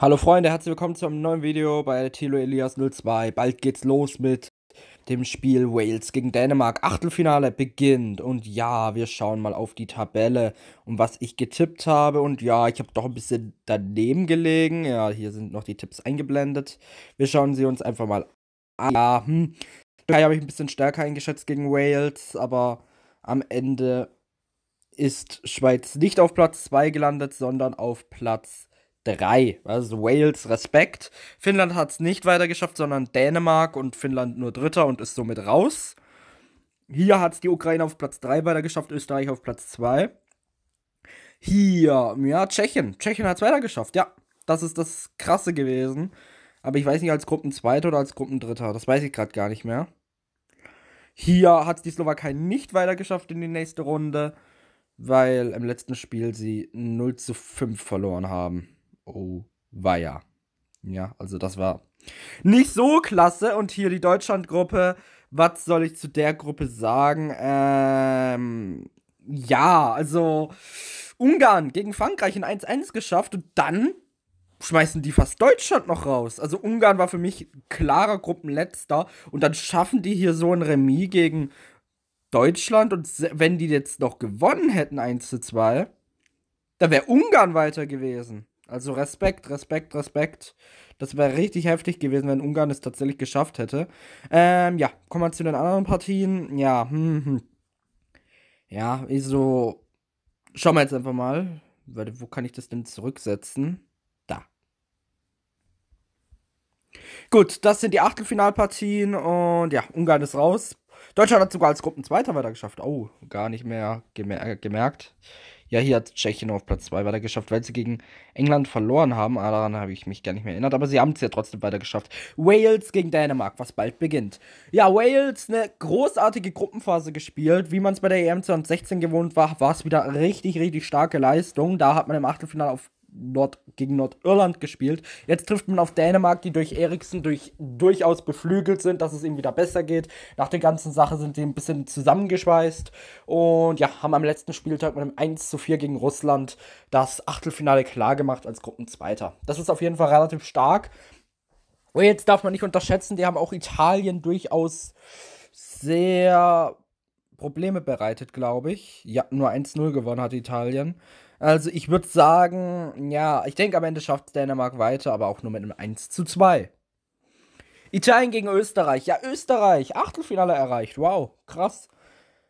Hallo Freunde, herzlich willkommen zu einem neuen Video bei Tilo Elias 02. Bald geht's los mit dem Spiel Wales gegen Dänemark. Achtelfinale beginnt und ja, wir schauen mal auf die Tabelle und was ich getippt habe und ja, ich habe doch ein bisschen daneben gelegen. Ja, hier sind noch die Tipps eingeblendet. Wir schauen sie uns einfach mal an. Ja, hm. Türkei habe ich ein bisschen stärker eingeschätzt gegen Wales, aber am Ende ist Schweiz nicht auf Platz 2 gelandet, sondern auf Platz drei. Also Wales Respekt. Finnland hat es nicht weiter geschafft, sondern Dänemark und Finnland nur Dritter und ist somit raus. Hier hat es die Ukraine auf Platz 3 weiter geschafft, Österreich auf Platz 2. Hier, ja, Tschechien. Tschechien hat es weiter geschafft, ja. Das ist das Krasse gewesen. Aber ich weiß nicht, als Gruppenzweiter oder als Gruppendritter. Das weiß ich gerade gar nicht mehr. Hier hat es die Slowakei nicht weiter geschafft in die nächste Runde, weil im letzten Spiel sie 0 zu 5 verloren haben oh war Ja, Ja, also das war nicht so klasse. Und hier die Deutschlandgruppe. Was soll ich zu der Gruppe sagen? Ähm, ja, also Ungarn gegen Frankreich in 1-1 geschafft und dann schmeißen die fast Deutschland noch raus. Also Ungarn war für mich klarer Gruppenletzter und dann schaffen die hier so ein Remis gegen Deutschland und wenn die jetzt noch gewonnen hätten 1 2, dann wäre Ungarn weiter gewesen. Also Respekt, Respekt, Respekt. Das wäre richtig heftig gewesen, wenn Ungarn es tatsächlich geschafft hätte. Ähm, ja, kommen wir zu den anderen Partien. Ja, hm, hm. Ja, wieso? Schauen wir jetzt einfach mal. Warte, wo kann ich das denn zurücksetzen? Da. Gut, das sind die Achtelfinalpartien und ja, Ungarn ist raus. Deutschland hat sogar als Gruppenzweiter weitergeschafft. Oh, gar nicht mehr gemer äh, gemerkt. Ja, hier hat Tschechien auf Platz 2 weitergeschafft, weil sie gegen England verloren haben. Ah, daran habe ich mich gar nicht mehr erinnert, aber sie haben es ja trotzdem weitergeschafft. Wales gegen Dänemark, was bald beginnt. Ja, Wales, eine großartige Gruppenphase gespielt. Wie man es bei der EM 2016 gewohnt war, war es wieder richtig, richtig starke Leistung. Da hat man im Achtelfinale auf Nord gegen Nordirland gespielt. Jetzt trifft man auf Dänemark, die durch Eriksen durch, durchaus beflügelt sind, dass es ihm wieder besser geht. Nach der ganzen Sache sind die ein bisschen zusammengeschweißt und ja, haben am letzten Spieltag mit einem 1 zu 4 gegen Russland das Achtelfinale klar gemacht als Gruppenzweiter. Das ist auf jeden Fall relativ stark. Und jetzt darf man nicht unterschätzen, die haben auch Italien durchaus sehr Probleme bereitet, glaube ich. Ja, nur 1-0 gewonnen hat Italien. Also ich würde sagen, ja, ich denke am Ende schafft Dänemark weiter, aber auch nur mit einem 1 zu 2. Italien gegen Österreich. Ja, Österreich. Achtelfinale erreicht. Wow, krass.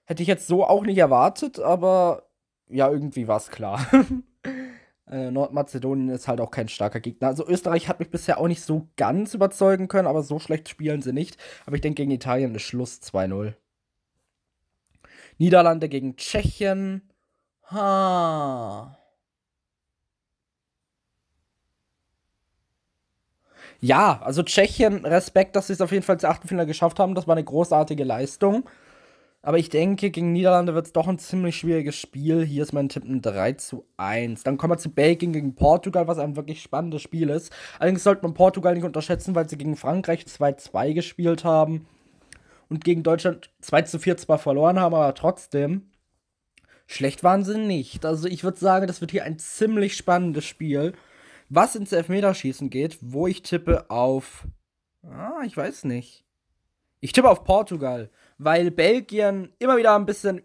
Hätte ich jetzt so auch nicht erwartet, aber ja, irgendwie war es klar. äh, Nordmazedonien ist halt auch kein starker Gegner. Also Österreich hat mich bisher auch nicht so ganz überzeugen können, aber so schlecht spielen sie nicht. Aber ich denke, gegen Italien ist Schluss 2-0. Niederlande gegen Tschechien. Ha. Ja, also Tschechien, Respekt, dass sie es auf jeden Fall ins Achtelfinale geschafft haben. Das war eine großartige Leistung. Aber ich denke, gegen Niederlande wird es doch ein ziemlich schwieriges Spiel. Hier ist mein Tipp ein 3 zu 1. Dann kommen wir zu Belgien gegen Portugal, was ein wirklich spannendes Spiel ist. Allerdings sollte man Portugal nicht unterschätzen, weil sie gegen Frankreich 2-2 gespielt haben und gegen Deutschland 2 zu 4 zwar verloren haben, aber trotzdem. Schlecht waren sie nicht. Also ich würde sagen, das wird hier ein ziemlich spannendes Spiel. Was ins Elfmeterschießen geht, wo ich tippe auf. Ah, ich weiß nicht. Ich tippe auf Portugal, weil Belgien immer wieder ein bisschen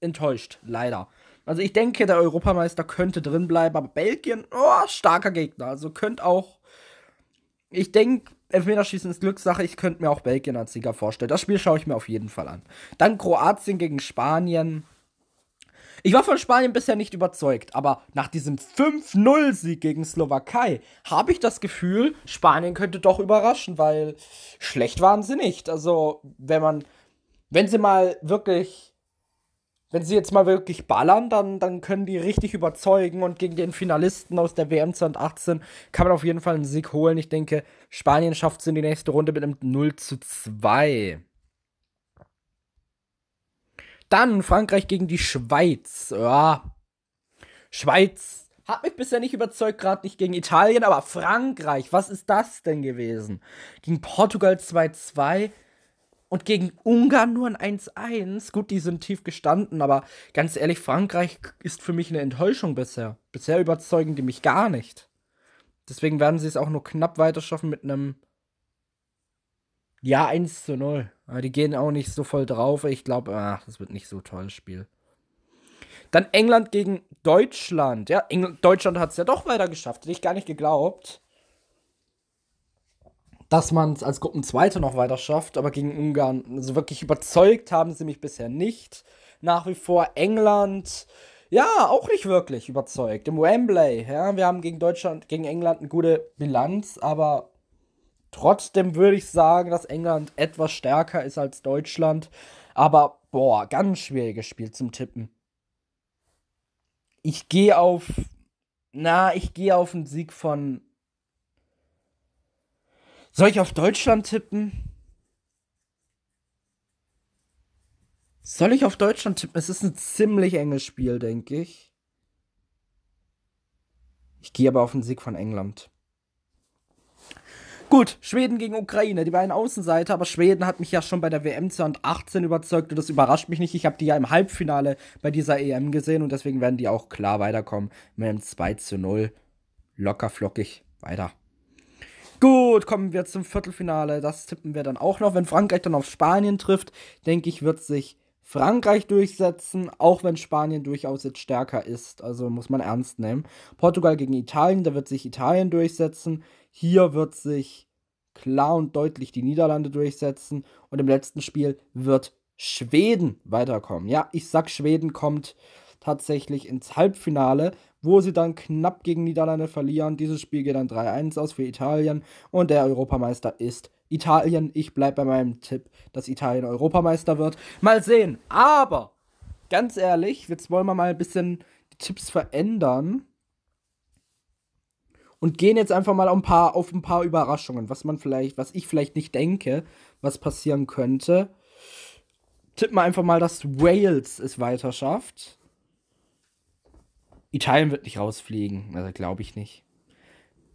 enttäuscht, leider. Also ich denke, der Europameister könnte drin bleiben, aber Belgien, oh, starker Gegner. Also könnte auch. Ich denke, Elfmeterschießen ist Glückssache. Ich könnte mir auch Belgien als Sieger vorstellen. Das Spiel schaue ich mir auf jeden Fall an. Dann Kroatien gegen Spanien. Ich war von Spanien bisher nicht überzeugt, aber nach diesem 5-0-Sieg gegen Slowakei habe ich das Gefühl, Spanien könnte doch überraschen, weil schlecht waren sie nicht. Also, wenn man, wenn sie mal wirklich wenn sie jetzt mal wirklich ballern, dann, dann können die richtig überzeugen. Und gegen den Finalisten aus der WM 2018 kann man auf jeden Fall einen Sieg holen. Ich denke, Spanien schafft es in die nächste Runde mit einem 0 zu 2. Dann Frankreich gegen die Schweiz. Ja. Schweiz hat mich bisher nicht überzeugt, gerade nicht gegen Italien, aber Frankreich, was ist das denn gewesen? Gegen Portugal 2-2 und gegen Ungarn nur ein 1-1. Gut, die sind tief gestanden, aber ganz ehrlich, Frankreich ist für mich eine Enttäuschung bisher. Bisher überzeugen die mich gar nicht. Deswegen werden sie es auch nur knapp weiterschaffen mit einem ja 1 zu 0. Aber die gehen auch nicht so voll drauf. Ich glaube, ah, das wird nicht so tolles Spiel. Dann England gegen Deutschland. Ja, England, Deutschland hat es ja doch weiter geschafft. Hätte ich gar nicht geglaubt dass man es als Gruppenzweiter noch weiter schafft, aber gegen Ungarn, so also wirklich überzeugt haben sie mich bisher nicht. Nach wie vor England, ja, auch nicht wirklich überzeugt. Im Wembley, ja, wir haben gegen Deutschland, gegen England eine gute Bilanz, aber trotzdem würde ich sagen, dass England etwas stärker ist als Deutschland. Aber, boah, ganz schwieriges Spiel zum Tippen. Ich gehe auf, na, ich gehe auf den Sieg von soll ich auf Deutschland tippen? Soll ich auf Deutschland tippen? Es ist ein ziemlich enges Spiel, denke ich. Ich gehe aber auf den Sieg von England. Gut, Schweden gegen Ukraine, die beiden Außenseiter, aber Schweden hat mich ja schon bei der WM 2018 überzeugt und das überrascht mich nicht. Ich habe die ja im Halbfinale bei dieser EM gesehen und deswegen werden die auch klar weiterkommen mit einem 2 zu 0. Locker flockig weiter. Gut, kommen wir zum Viertelfinale. Das tippen wir dann auch noch. Wenn Frankreich dann auf Spanien trifft, denke ich, wird sich Frankreich durchsetzen, auch wenn Spanien durchaus jetzt stärker ist. Also muss man ernst nehmen. Portugal gegen Italien, da wird sich Italien durchsetzen. Hier wird sich klar und deutlich die Niederlande durchsetzen. Und im letzten Spiel wird Schweden weiterkommen. Ja, ich sag, Schweden kommt tatsächlich ins Halbfinale, wo sie dann knapp gegen Niederlande verlieren. Dieses Spiel geht dann 3-1 aus für Italien und der Europameister ist Italien. Ich bleibe bei meinem Tipp, dass Italien Europameister wird. Mal sehen. Aber ganz ehrlich, jetzt wollen wir mal ein bisschen die Tipps verändern. Und gehen jetzt einfach mal auf ein, paar, auf ein paar Überraschungen, was man vielleicht, was ich vielleicht nicht denke, was passieren könnte. Tippen wir einfach mal, dass Wales es weiter schafft. Italien wird nicht rausfliegen, also glaube ich nicht.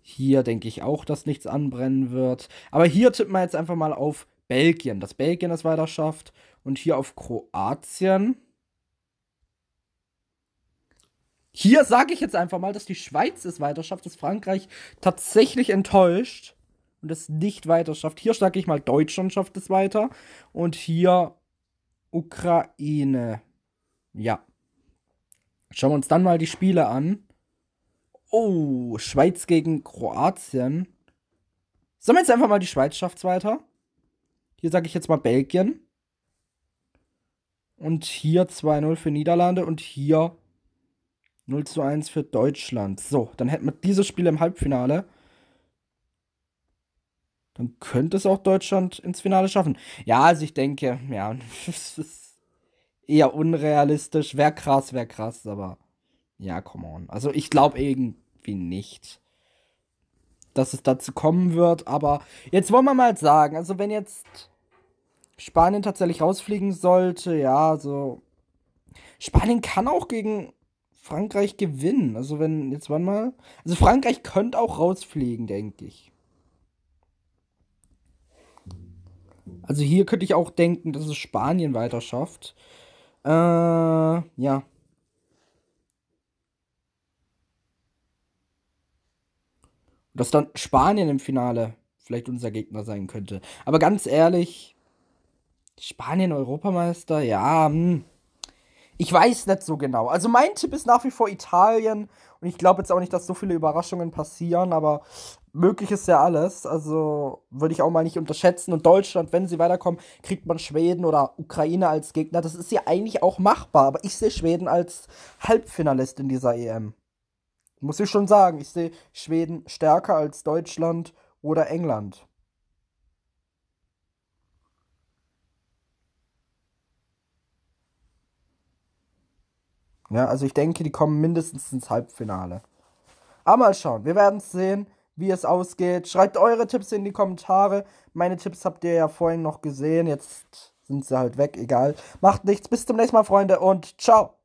Hier denke ich auch, dass nichts anbrennen wird. Aber hier tippen wir jetzt einfach mal auf Belgien, dass Belgien es weiter schafft. Und hier auf Kroatien. Hier sage ich jetzt einfach mal, dass die Schweiz es weiter schafft, dass Frankreich tatsächlich enttäuscht und es nicht weiter schafft. Hier sage ich mal, Deutschland schafft es weiter. Und hier Ukraine. Ja. Schauen wir uns dann mal die Spiele an. Oh, Schweiz gegen Kroatien. Sollen wir jetzt einfach mal die Schweiz schafft's weiter. Hier sage ich jetzt mal Belgien. Und hier 2-0 für Niederlande und hier 0 1 für Deutschland. So, dann hätten wir diese Spiele im Halbfinale. Dann könnte es auch Deutschland ins Finale schaffen. Ja, also ich denke, ja, ist eher unrealistisch. Wäre krass, wäre krass, aber ja, come on. Also ich glaube irgendwie nicht, dass es dazu kommen wird, aber jetzt wollen wir mal sagen, also wenn jetzt Spanien tatsächlich rausfliegen sollte, ja, so. Also Spanien kann auch gegen Frankreich gewinnen. Also wenn, jetzt wann mal. Also Frankreich könnte auch rausfliegen, denke ich. Also hier könnte ich auch denken, dass es Spanien weiter schafft. Äh, ja. Dass dann Spanien im Finale vielleicht unser Gegner sein könnte. Aber ganz ehrlich, Spanien Europameister, ja, hm. Ich weiß nicht so genau. Also mein Tipp ist nach wie vor Italien. Und ich glaube jetzt auch nicht, dass so viele Überraschungen passieren, aber möglich ist ja alles. Also würde ich auch mal nicht unterschätzen. Und Deutschland, wenn sie weiterkommen, kriegt man Schweden oder Ukraine als Gegner. Das ist ja eigentlich auch machbar. Aber ich sehe Schweden als Halbfinalist in dieser EM. Muss ich schon sagen. Ich sehe Schweden stärker als Deutschland oder England. Ja, also ich denke, die kommen mindestens ins Halbfinale. Aber mal schauen, wir werden es sehen wie es ausgeht. Schreibt eure Tipps in die Kommentare. Meine Tipps habt ihr ja vorhin noch gesehen. Jetzt sind sie halt weg, egal. Macht nichts. Bis zum nächsten Mal, Freunde, und ciao.